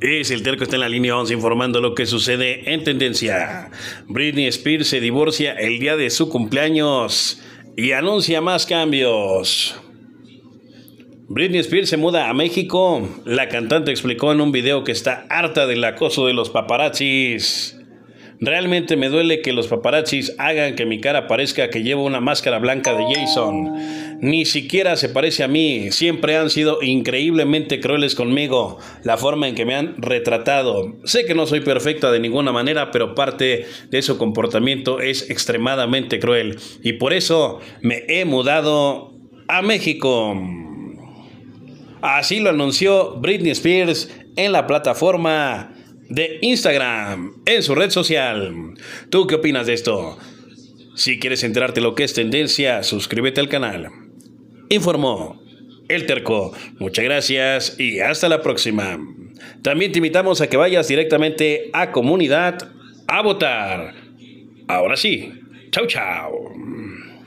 Es el terco, está en la línea 11 informando lo que sucede en tendencia. Britney Spears se divorcia el día de su cumpleaños y anuncia más cambios. Britney Spears se muda a México. La cantante explicó en un video que está harta del acoso de los paparazzis. Realmente me duele que los paparazzis hagan que mi cara parezca que llevo una máscara blanca de Jason. Ni siquiera se parece a mí. Siempre han sido increíblemente crueles conmigo. La forma en que me han retratado. Sé que no soy perfecta de ninguna manera, pero parte de su comportamiento es extremadamente cruel. Y por eso me he mudado a México. Así lo anunció Britney Spears en la plataforma de Instagram en su red social. ¿Tú qué opinas de esto? Si quieres enterarte lo que es tendencia, suscríbete al canal. Informó El Terco. Muchas gracias y hasta la próxima. También te invitamos a que vayas directamente a comunidad a votar. Ahora sí, Chau, chau.